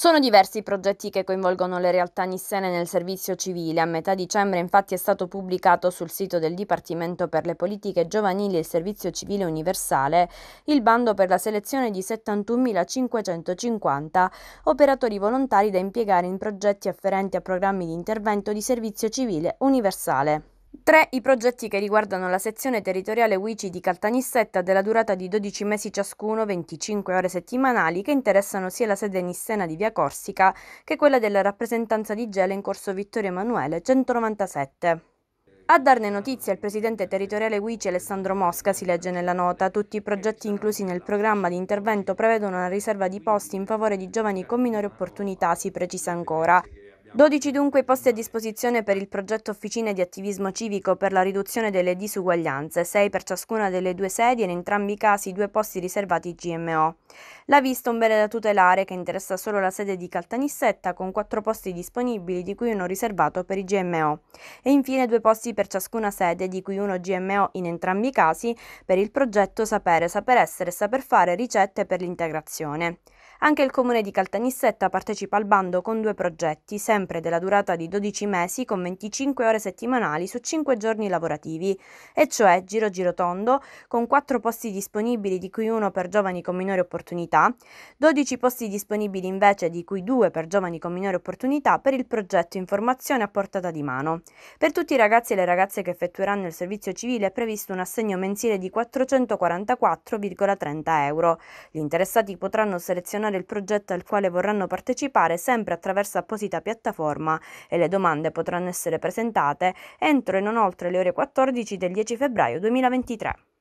Sono diversi i progetti che coinvolgono le realtà nissene nel servizio civile. A metà dicembre infatti è stato pubblicato sul sito del Dipartimento per le politiche giovanili e il servizio civile universale il bando per la selezione di 71.550 operatori volontari da impiegare in progetti afferenti a programmi di intervento di servizio civile universale. 3. I progetti che riguardano la sezione territoriale Wici di Caltanissetta della durata di 12 mesi ciascuno, 25 ore settimanali, che interessano sia la sede nissena di Via Corsica che quella della rappresentanza di Gela in corso Vittorio Emanuele 197. A darne notizia il presidente territoriale Wici Alessandro Mosca si legge nella nota. Tutti i progetti inclusi nel programma di intervento prevedono una riserva di posti in favore di giovani con minori opportunità, si precisa ancora. 12 dunque i posti a disposizione per il progetto Officine di attivismo civico per la riduzione delle disuguaglianze, 6 per ciascuna delle due sedi e in entrambi i casi due posti riservati GMO. La vista un bene da tutelare che interessa solo la sede di Caltanissetta con 4 posti disponibili di cui uno riservato per i GMO e infine due posti per ciascuna sede di cui uno GMO in entrambi i casi per il progetto Sapere, Saper Essere e Saper Fare ricette per l'integrazione. Anche il comune di Caltanissetta partecipa al bando con due progetti, sempre della durata di 12 mesi con 25 ore settimanali su 5 giorni lavorativi, e cioè Giro Giro Tondo con 4 posti disponibili di cui uno per giovani con minore opportunità, 12 posti disponibili invece di cui 2 per giovani con minore opportunità per il progetto Informazione a portata di mano. Per tutti i ragazzi e le ragazze che effettueranno il servizio civile è previsto un assegno mensile di 444,30 euro. Gli interessati potranno selezionare selezione del progetto al quale vorranno partecipare sempre attraverso apposita piattaforma e le domande potranno essere presentate entro e non oltre le ore 14 del 10 febbraio 2023.